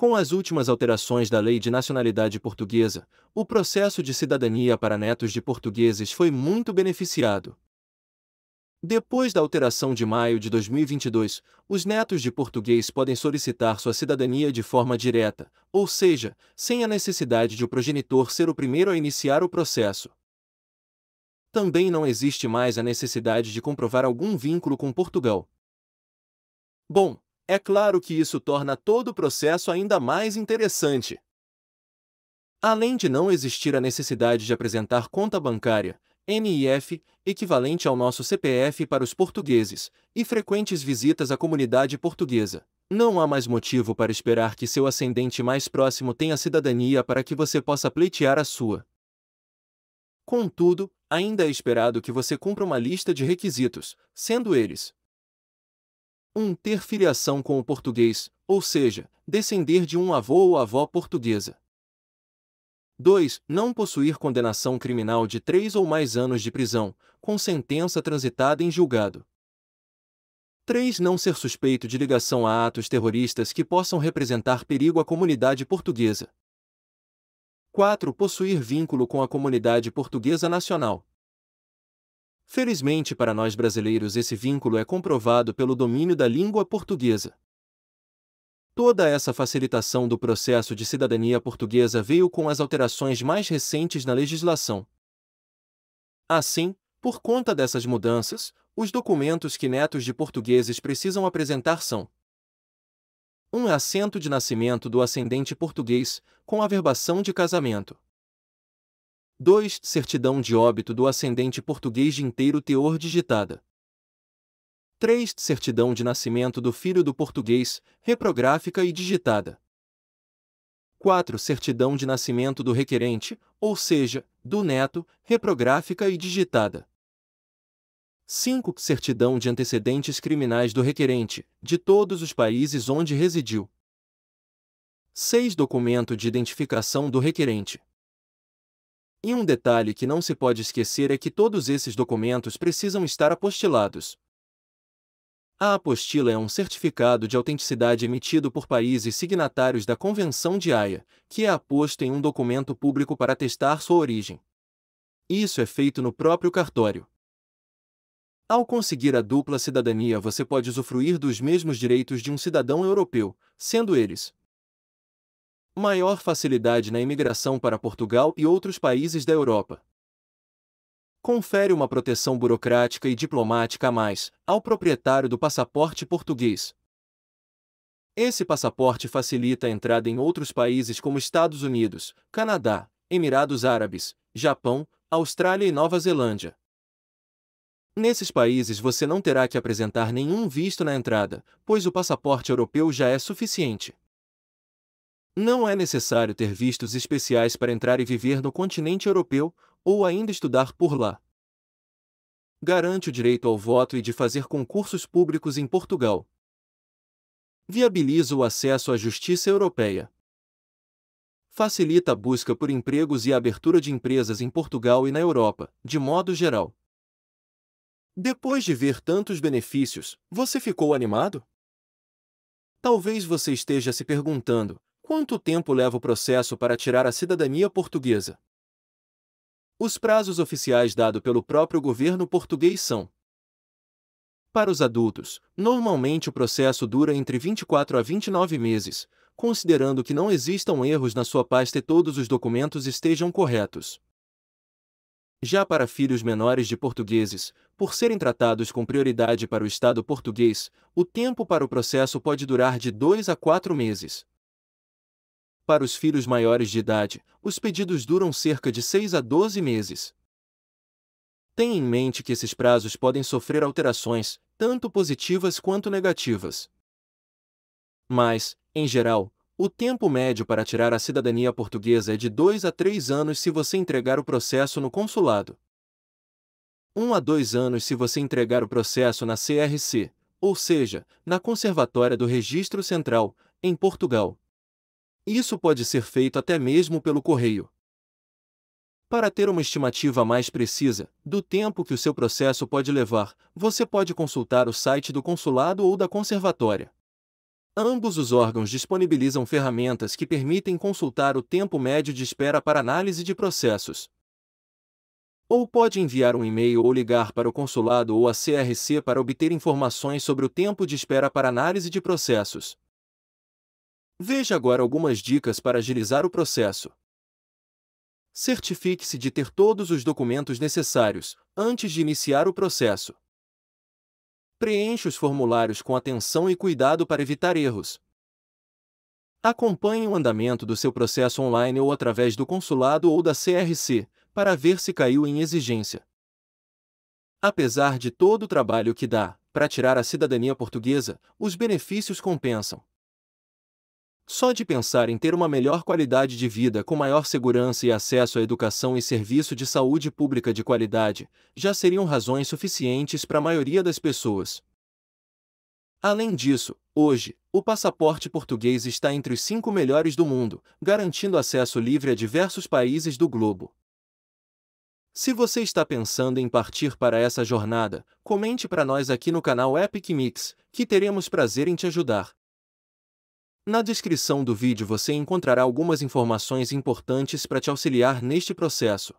Com as últimas alterações da Lei de Nacionalidade Portuguesa, o processo de cidadania para netos de portugueses foi muito beneficiado. Depois da alteração de maio de 2022, os netos de português podem solicitar sua cidadania de forma direta, ou seja, sem a necessidade de o progenitor ser o primeiro a iniciar o processo. Também não existe mais a necessidade de comprovar algum vínculo com Portugal. Bom, é claro que isso torna todo o processo ainda mais interessante. Além de não existir a necessidade de apresentar conta bancária, NIF, equivalente ao nosso CPF para os portugueses, e frequentes visitas à comunidade portuguesa, não há mais motivo para esperar que seu ascendente mais próximo tenha cidadania para que você possa pleitear a sua. Contudo, ainda é esperado que você cumpra uma lista de requisitos, sendo eles: 1. Um, ter filiação com o português, ou seja, descender de um avô ou avó portuguesa. 2. Não possuir condenação criminal de três ou mais anos de prisão, com sentença transitada em julgado. 3. Não ser suspeito de ligação a atos terroristas que possam representar perigo à comunidade portuguesa. 4. Possuir vínculo com a comunidade portuguesa nacional. Felizmente para nós brasileiros, esse vínculo é comprovado pelo domínio da língua portuguesa. Toda essa facilitação do processo de cidadania portuguesa veio com as alterações mais recentes na legislação. Assim, por conta dessas mudanças, os documentos que netos de portugueses precisam apresentar são: um assento de nascimento do ascendente português, com averbação de casamento. 2. Certidão de óbito do ascendente português de inteiro teor digitada. 3. Certidão de nascimento do filho do português, reprográfica e digitada. 4. Certidão de nascimento do requerente, ou seja, do neto, reprográfica e digitada. 5. Certidão de antecedentes criminais do requerente, de todos os países onde residiu. 6. Documento de identificação do requerente. E um detalhe que não se pode esquecer é que todos esses documentos precisam estar apostilados. A apostila é um certificado de autenticidade emitido por países signatários da Convenção de Haia, que é aposto em um documento público para testar sua origem. Isso é feito no próprio cartório. Ao conseguir a dupla cidadania, você pode usufruir dos mesmos direitos de um cidadão europeu, sendo eles maior facilidade na imigração para Portugal e outros países da Europa. Confere uma proteção burocrática e diplomática a mais ao proprietário do passaporte português. Esse passaporte facilita a entrada em outros países como Estados Unidos, Canadá, Emirados Árabes, Japão, Austrália e Nova Zelândia. Nesses países você não terá que apresentar nenhum visto na entrada, pois o passaporte europeu já é suficiente. Não é necessário ter vistos especiais para entrar e viver no continente europeu, ou ainda estudar por lá. Garante o direito ao voto e de fazer concursos públicos em Portugal. Viabiliza o acesso à justiça europeia. Facilita a busca por empregos e a abertura de empresas em Portugal e na Europa, de modo geral. Depois de ver tantos benefícios, você ficou animado? Talvez você esteja se perguntando: Quanto tempo leva o processo para tirar a cidadania portuguesa? Os prazos oficiais dados pelo próprio governo português são: para os adultos, normalmente o processo dura entre 24 a 29 meses, considerando que não existam erros na sua pasta e todos os documentos estejam corretos. Já para filhos menores de portugueses, por serem tratados com prioridade para o Estado português, o tempo para o processo pode durar de 2 a 4 meses. Para os filhos maiores de idade, os pedidos duram cerca de 6 a 12 meses. Tenha em mente que esses prazos podem sofrer alterações, tanto positivas quanto negativas. Mas, em geral, o tempo médio para tirar a cidadania portuguesa é de 2 a 3 anos se você entregar o processo no consulado. 1 um a 2 anos se você entregar o processo na CRC, ou seja, na Conservatória do Registro Central, em Portugal, isso pode ser feito até mesmo pelo correio. Para ter uma estimativa mais precisa do tempo que o seu processo pode levar, você pode consultar o site do consulado ou da conservatória. Ambos os órgãos disponibilizam ferramentas que permitem consultar o tempo médio de espera para análise de processos. Ou pode enviar um e-mail ou ligar para o consulado ou a CRC para obter informações sobre o tempo de espera para análise de processos. Veja agora algumas dicas para agilizar o processo. Certifique-se de ter todos os documentos necessários antes de iniciar o processo. Preencha os formulários com atenção e cuidado para evitar erros. Acompanhe o andamento do seu processo online ou através do consulado ou da CRC, para ver se caiu em exigência. Apesar de todo o trabalho que dá para tirar a cidadania portuguesa, os benefícios compensam. Só de pensar em ter uma melhor qualidade de vida com maior segurança e acesso à educação e serviço de saúde pública de qualidade, já seriam razões suficientes para a maioria das pessoas. Além disso, hoje, o passaporte português está entre os cinco melhores do mundo, garantindo acesso livre a diversos países do globo. Se você está pensando em partir para essa jornada, comente para nós aqui no canal Epic Mix, que teremos prazer em te ajudar. Na descrição do vídeo você encontrará algumas informações importantes para te auxiliar neste processo.